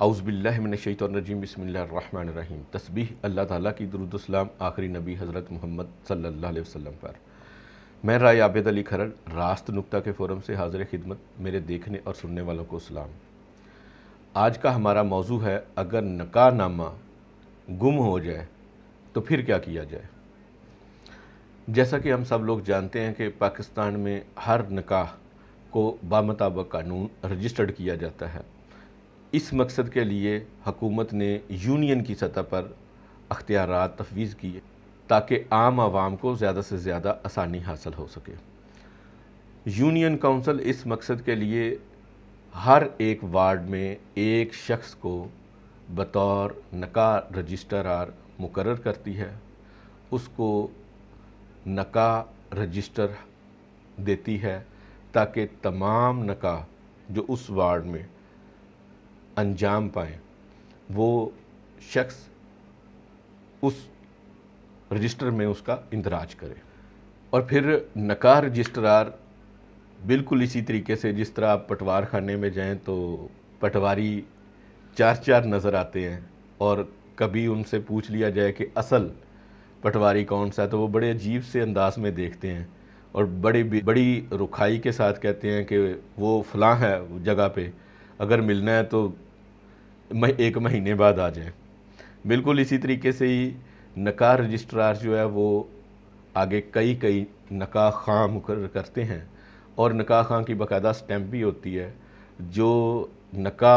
आउज़बिल्लिमिनशैतरजीम बसमीम तस्बी अल्लाह ताली की दरुद्सलाम आखिरी नबी हज़रत मोहम्मद सल्ला वसम पर मैं राय आबेद अली खरड़ रास्त नुकता के फोरम से हाजिर खिदमत मेरे देखने और सुनने वालों को सलाम आज का हमारा मौजू है अगर नामा गुम हो जाए तो फिर क्या किया जाए जैसा कि हम सब लोग जानते हैं कि पाकिस्तान में हर नकाह को बामताबक कानून रजिस्टर्ड किया जाता है इस मकसद के लिए हकूमत ने यूनियन की सतह पर अख्तियार तफवीज़ किए ताकि आम आवाम को ज़्यादा से ज़्यादा आसानी हासिल हो सके यूनियन काउंसिल इस मकसद के लिए हर एक वार्ड में एक शख्स को बतौर नका आर मुकर करती है उसको नका रजिस्टर देती है ताकि तमाम नका जो उस वार्ड में अंजाम पाएँ वो शख्स उस रजिस्टर में उसका इंदराज करे और फिर नकार रजिस्ट्रार बिल्कुल इसी तरीके से जिस तरह आप पटवार खाने में जाएं तो पटवारी चार चार नज़र आते हैं और कभी उनसे पूछ लिया जाए कि असल पटवारी कौन सा है तो वो बड़े अजीब से अंदाज में देखते हैं और बड़ी बड़ी रुखाई के साथ कहते हैं कि वो फलां है जगह पे अगर मिलना है तो एक महीने बाद आ जाए बिल्कुल इसी तरीके से ही नकार रजिस्ट्रार जो है वो आगे कई कई नका खां मुकर करते हैं और नका खां की बाकायदा स्टैम्प भी होती है जो नका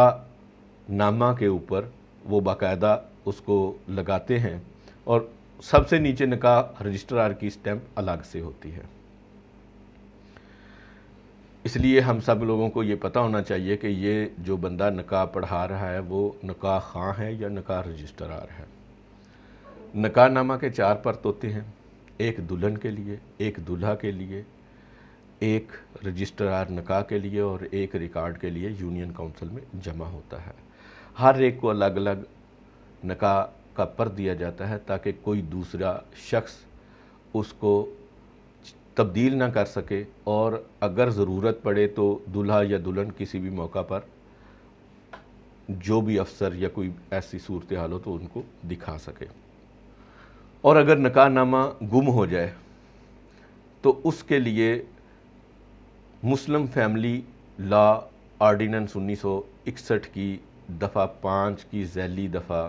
नामा के ऊपर वो बाकायदा उसको लगाते हैं और सबसे नीचे नका रजिस्ट्रार की स्टैम्प अलग से होती है इसलिए हम सब लोगों को ये पता होना चाहिए कि ये जो बंदा नका पढ़ा रहा है वो नका खां है या नका रजिस्ट्रार है नका नामा के चार परत होते हैं एक दुल्हन के लिए एक दुल्हा के लिए एक रजिस्ट्रार नका के लिए और एक रिकॉर्ड के लिए यूनियन काउंसिल में जमा होता है हर एक को अलग अलग नका का पर दिया जाता है ताकि कोई दूसरा शख्स उसको तब्दील ना कर सके और अगर ज़रूरत पड़े तो दूल्हा या दुल्हन किसी भी मौका पर जो भी अफसर या कोई ऐसी सूरत हाल हो तो उनको दिखा सके और अगर नकारनामा गुम हो जाए तो उसके लिए मुस्लिम फैमिली लॉ आर्डिनेंस उन्नीस सौ इकसठ की दफ़ा पाँच की जैली दफ़ा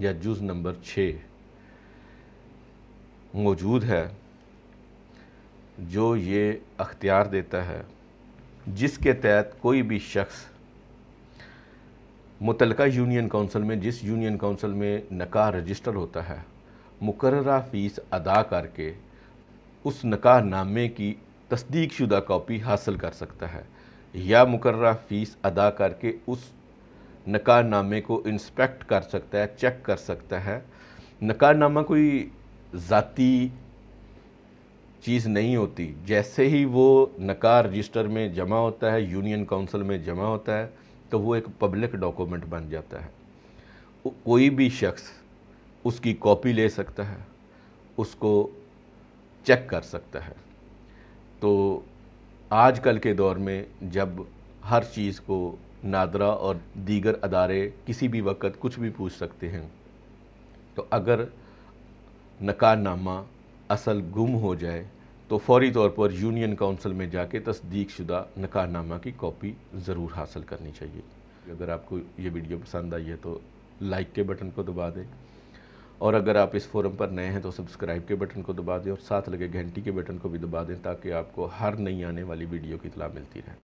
या जुज़ नंबर छः मौजूद है जो ये अख्तियार देता है जिसके तहत कोई भी शख्स मुतलका यूनियन काउंसिल में जिस यूनियन काउंसिल में नकाह रजिस्टर होता है मुकर्रा फ़ीस अदा करके उस नकाह नामे की तस्दीक शुदा कापी हासिल कर सकता है या मुकर्रा फ़ीस अदा करके उस नकाह नामे को इंस्पेक्ट कर सकता है चेक कर सकता है नकाह नामा कोई ज़ाती चीज़ नहीं होती जैसे ही वो नकार रजिस्टर में जमा होता है यूनियन काउंसिल में जमा होता है तो वो एक पब्लिक डॉक्यूमेंट बन जाता है कोई भी शख्स उसकी कॉपी ले सकता है उसको चेक कर सकता है तो आजकल के दौर में जब हर चीज़ को नादरा और दीगर अदारे किसी भी वक्त कुछ भी पूछ सकते हैं तो अगर नकारनामा असल गुम हो जाए तो फौरी तौर पर यूनियन काउंसिल में जाके तस्दीक शुदा नकारनामा की कॉपी ज़रूर हासिल करनी चाहिए अगर आपको ये वीडियो पसंद आई है तो लाइक के बटन को दबा दें और अगर आप इस फोरम पर नए हैं तो सब्सक्राइब के बटन को दबा दें और साथ लगे घंटी के बटन को भी दबा दें ताकि आपको हर नई आने वाली वीडियो की इतला मिलती रहे